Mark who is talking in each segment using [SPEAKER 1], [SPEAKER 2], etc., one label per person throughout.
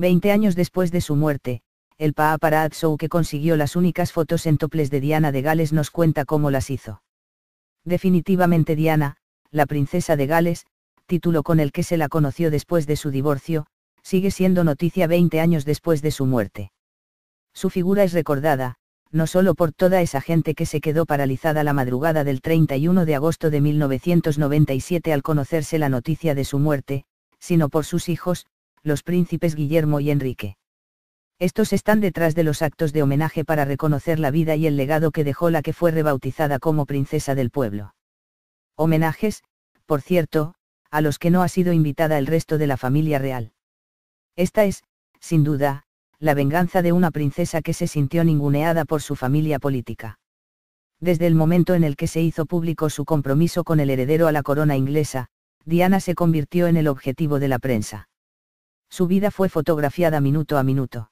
[SPEAKER 1] Veinte años después de su muerte, el paparazzo que consiguió las únicas fotos en toples de Diana de Gales nos cuenta cómo las hizo. Definitivamente Diana, la princesa de Gales, título con el que se la conoció después de su divorcio, sigue siendo noticia veinte años después de su muerte. Su figura es recordada, no solo por toda esa gente que se quedó paralizada la madrugada del 31 de agosto de 1997 al conocerse la noticia de su muerte, sino por sus hijos, los príncipes Guillermo y Enrique. Estos están detrás de los actos de homenaje para reconocer la vida y el legado que dejó la que fue rebautizada como princesa del pueblo. Homenajes, por cierto, a los que no ha sido invitada el resto de la familia real. Esta es, sin duda, la venganza de una princesa que se sintió ninguneada por su familia política. Desde el momento en el que se hizo público su compromiso con el heredero a la corona inglesa, Diana se convirtió en el objetivo de la prensa. Su vida fue fotografiada minuto a minuto.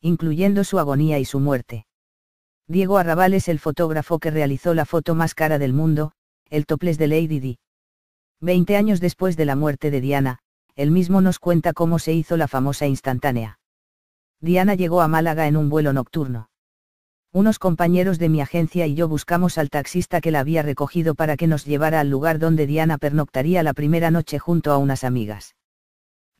[SPEAKER 1] Incluyendo su agonía y su muerte. Diego Arrabal es el fotógrafo que realizó la foto más cara del mundo, el topless de Lady Di. Veinte años después de la muerte de Diana, él mismo nos cuenta cómo se hizo la famosa instantánea. Diana llegó a Málaga en un vuelo nocturno. Unos compañeros de mi agencia y yo buscamos al taxista que la había recogido para que nos llevara al lugar donde Diana pernoctaría la primera noche junto a unas amigas.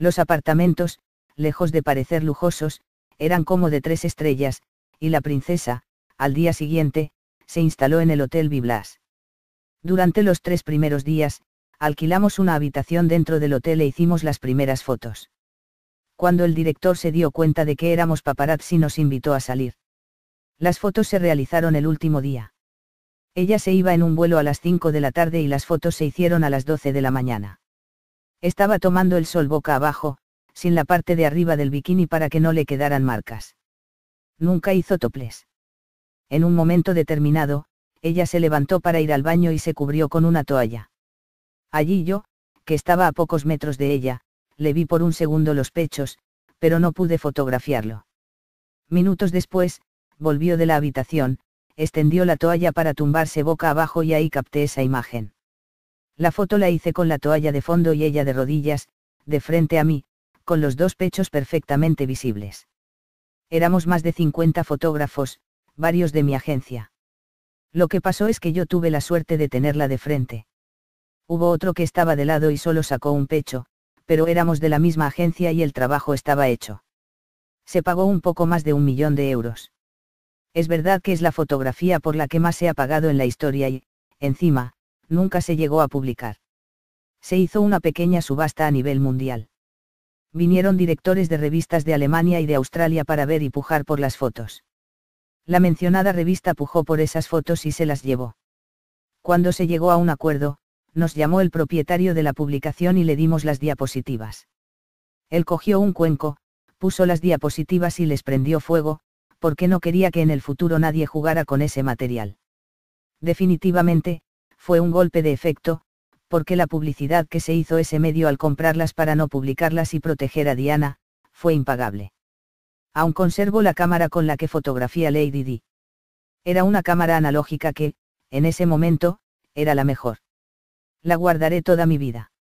[SPEAKER 1] Los apartamentos, lejos de parecer lujosos, eran como de tres estrellas, y la princesa, al día siguiente, se instaló en el Hotel Biblas. Durante los tres primeros días, alquilamos una habitación dentro del hotel e hicimos las primeras fotos. Cuando el director se dio cuenta de que éramos paparazzi nos invitó a salir. Las fotos se realizaron el último día. Ella se iba en un vuelo a las 5 de la tarde y las fotos se hicieron a las 12 de la mañana. Estaba tomando el sol boca abajo, sin la parte de arriba del bikini para que no le quedaran marcas. Nunca hizo toples. En un momento determinado, ella se levantó para ir al baño y se cubrió con una toalla. Allí yo, que estaba a pocos metros de ella, le vi por un segundo los pechos, pero no pude fotografiarlo. Minutos después, volvió de la habitación, extendió la toalla para tumbarse boca abajo y ahí capté esa imagen. La foto la hice con la toalla de fondo y ella de rodillas, de frente a mí, con los dos pechos perfectamente visibles. Éramos más de 50 fotógrafos, varios de mi agencia. Lo que pasó es que yo tuve la suerte de tenerla de frente. Hubo otro que estaba de lado y solo sacó un pecho, pero éramos de la misma agencia y el trabajo estaba hecho. Se pagó un poco más de un millón de euros. Es verdad que es la fotografía por la que más se ha pagado en la historia y, encima, nunca se llegó a publicar. Se hizo una pequeña subasta a nivel mundial. Vinieron directores de revistas de Alemania y de Australia para ver y pujar por las fotos. La mencionada revista pujó por esas fotos y se las llevó. Cuando se llegó a un acuerdo, nos llamó el propietario de la publicación y le dimos las diapositivas. Él cogió un cuenco, puso las diapositivas y les prendió fuego, porque no quería que en el futuro nadie jugara con ese material. Definitivamente, fue un golpe de efecto, porque la publicidad que se hizo ese medio al comprarlas para no publicarlas y proteger a Diana, fue impagable. Aún conservo la cámara con la que fotografía Lady D Era una cámara analógica que, en ese momento, era la mejor. La guardaré toda mi vida.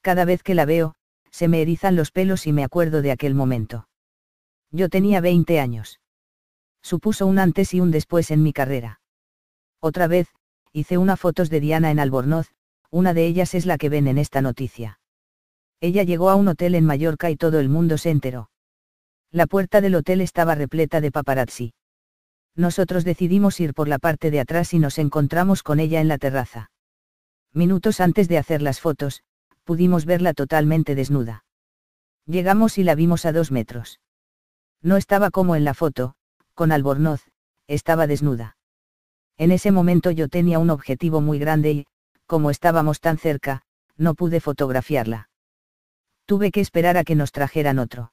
[SPEAKER 1] Cada vez que la veo, se me erizan los pelos y me acuerdo de aquel momento. Yo tenía 20 años. Supuso un antes y un después en mi carrera. Otra vez, hice una fotos de Diana en Albornoz, una de ellas es la que ven en esta noticia. Ella llegó a un hotel en Mallorca y todo el mundo se enteró. La puerta del hotel estaba repleta de paparazzi. Nosotros decidimos ir por la parte de atrás y nos encontramos con ella en la terraza. Minutos antes de hacer las fotos, pudimos verla totalmente desnuda. Llegamos y la vimos a dos metros. No estaba como en la foto, con albornoz, estaba desnuda. En ese momento yo tenía un objetivo muy grande y, como estábamos tan cerca, no pude fotografiarla. Tuve que esperar a que nos trajeran otro.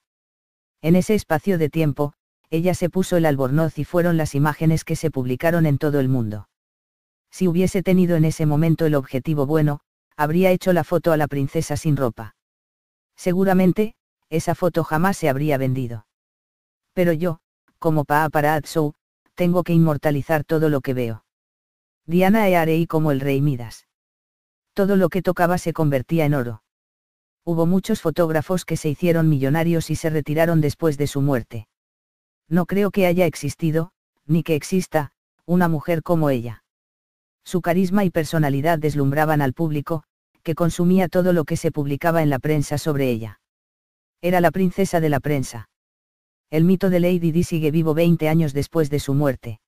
[SPEAKER 1] En ese espacio de tiempo, ella se puso el albornoz y fueron las imágenes que se publicaron en todo el mundo. Si hubiese tenido en ese momento el objetivo bueno, habría hecho la foto a la princesa sin ropa. Seguramente, esa foto jamás se habría vendido. Pero yo, como Paa para tengo que inmortalizar todo lo que veo. Diana e como el rey Midas. Todo lo que tocaba se convertía en oro. Hubo muchos fotógrafos que se hicieron millonarios y se retiraron después de su muerte. No creo que haya existido, ni que exista, una mujer como ella. Su carisma y personalidad deslumbraban al público, que consumía todo lo que se publicaba en la prensa sobre ella. Era la princesa de la prensa. El mito de Lady Di sigue vivo 20 años después de su muerte.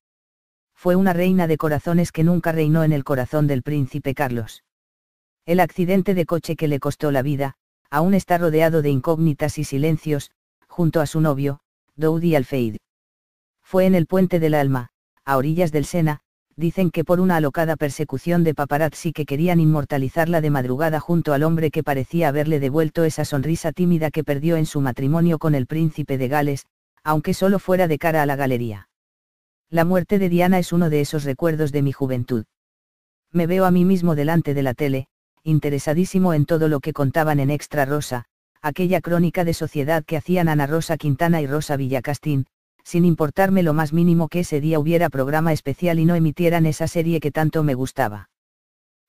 [SPEAKER 1] Fue una reina de corazones que nunca reinó en el corazón del príncipe Carlos. El accidente de coche que le costó la vida, aún está rodeado de incógnitas y silencios, junto a su novio, Doudi Alfeid. Fue en el Puente del Alma, a orillas del Sena, dicen que por una alocada persecución de paparazzi que querían inmortalizarla de madrugada junto al hombre que parecía haberle devuelto esa sonrisa tímida que perdió en su matrimonio con el príncipe de Gales, aunque solo fuera de cara a la galería. La muerte de Diana es uno de esos recuerdos de mi juventud. Me veo a mí mismo delante de la tele, interesadísimo en todo lo que contaban en Extra Rosa, aquella crónica de sociedad que hacían Ana Rosa Quintana y Rosa Villacastín, sin importarme lo más mínimo que ese día hubiera programa especial y no emitieran esa serie que tanto me gustaba.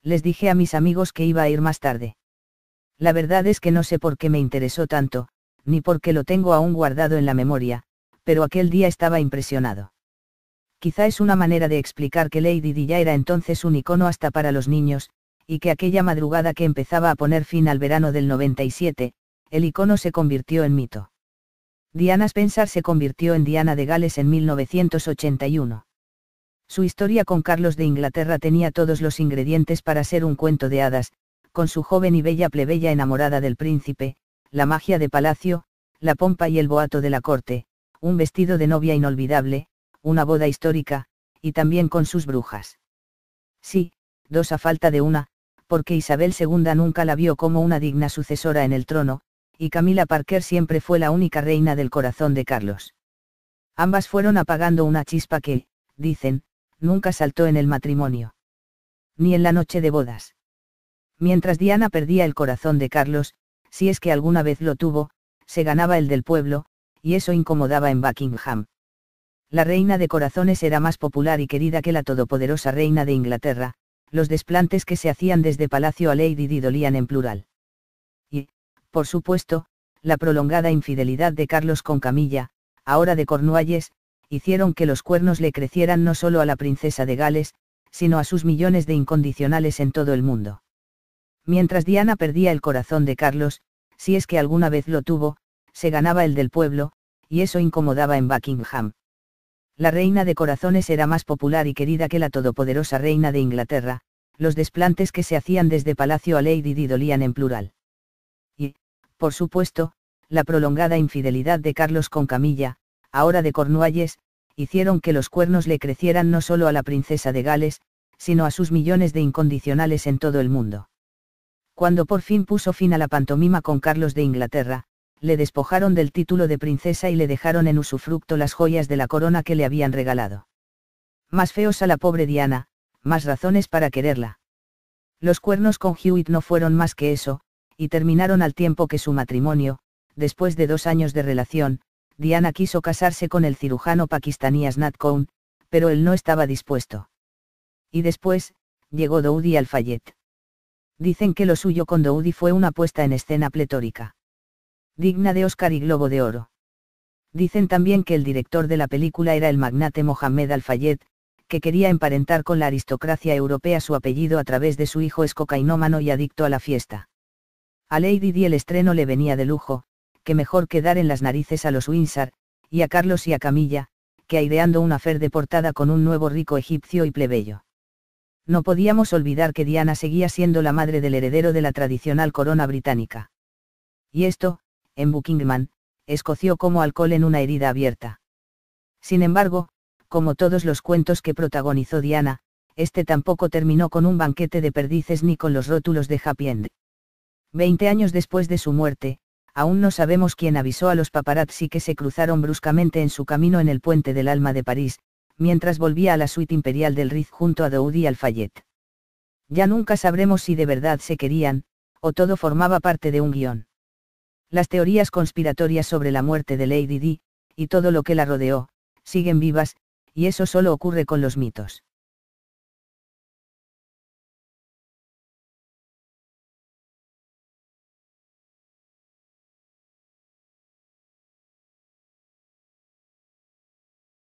[SPEAKER 1] Les dije a mis amigos que iba a ir más tarde. La verdad es que no sé por qué me interesó tanto, ni por qué lo tengo aún guardado en la memoria, pero aquel día estaba impresionado. Quizá es una manera de explicar que Lady Di ya era entonces un icono hasta para los niños, y que aquella madrugada que empezaba a poner fin al verano del 97, el icono se convirtió en mito. Diana Spencer se convirtió en Diana de Gales en 1981. Su historia con Carlos de Inglaterra tenía todos los ingredientes para ser un cuento de hadas, con su joven y bella plebeya enamorada del príncipe, la magia de palacio, la pompa y el boato de la corte, un vestido de novia inolvidable, una boda histórica, y también con sus brujas. Sí, dos a falta de una, porque Isabel II nunca la vio como una digna sucesora en el trono, y Camila Parker siempre fue la única reina del corazón de Carlos. Ambas fueron apagando una chispa que, dicen, nunca saltó en el matrimonio. Ni en la noche de bodas. Mientras Diana perdía el corazón de Carlos, si es que alguna vez lo tuvo, se ganaba el del pueblo, y eso incomodaba en Buckingham. La reina de corazones era más popular y querida que la todopoderosa reina de Inglaterra, los desplantes que se hacían desde Palacio a Lady Di dolían en plural. Y, por supuesto, la prolongada infidelidad de Carlos con Camilla, ahora de Cornualles, hicieron que los cuernos le crecieran no solo a la princesa de Gales, sino a sus millones de incondicionales en todo el mundo. Mientras Diana perdía el corazón de Carlos, si es que alguna vez lo tuvo, se ganaba el del pueblo, y eso incomodaba en Buckingham. La reina de corazones era más popular y querida que la todopoderosa reina de Inglaterra, los desplantes que se hacían desde Palacio a Lady Di dolían en plural. Y, por supuesto, la prolongada infidelidad de Carlos con Camilla, ahora de Cornualles, hicieron que los cuernos le crecieran no solo a la princesa de Gales, sino a sus millones de incondicionales en todo el mundo. Cuando por fin puso fin a la pantomima con Carlos de Inglaterra, le despojaron del título de princesa y le dejaron en usufructo las joyas de la corona que le habían regalado. Más feos a la pobre Diana, más razones para quererla. Los cuernos con Hewitt no fueron más que eso, y terminaron al tiempo que su matrimonio, después de dos años de relación, Diana quiso casarse con el cirujano pakistaní Asnat Khan, pero él no estaba dispuesto. Y después, llegó Doudi al Fayette. Dicen que lo suyo con Doudi fue una puesta en escena pletórica digna de Oscar y Globo de Oro. Dicen también que el director de la película era el magnate Mohamed Al-Fayed, que quería emparentar con la aristocracia europea su apellido a través de su hijo escocainómano y adicto a la fiesta. A Lady Di el estreno le venía de lujo, que mejor quedar en las narices a los Windsor, y a Carlos y a Camilla, que aireando una fer de portada con un nuevo rico egipcio y plebeyo. No podíamos olvidar que Diana seguía siendo la madre del heredero de la tradicional corona británica. Y esto, en Buckingham, escoció como alcohol en una herida abierta. Sin embargo, como todos los cuentos que protagonizó Diana, este tampoco terminó con un banquete de perdices ni con los rótulos de Happy End. Veinte años después de su muerte, aún no sabemos quién avisó a los paparazzi que se cruzaron bruscamente en su camino en el puente del Alma de París, mientras volvía a la suite imperial del Riz junto a Daoud y Ya nunca sabremos si de verdad se querían, o todo formaba parte de un guión. Las teorías conspiratorias sobre la muerte de Lady Di, y todo lo que la rodeó, siguen vivas, y eso solo ocurre con los mitos.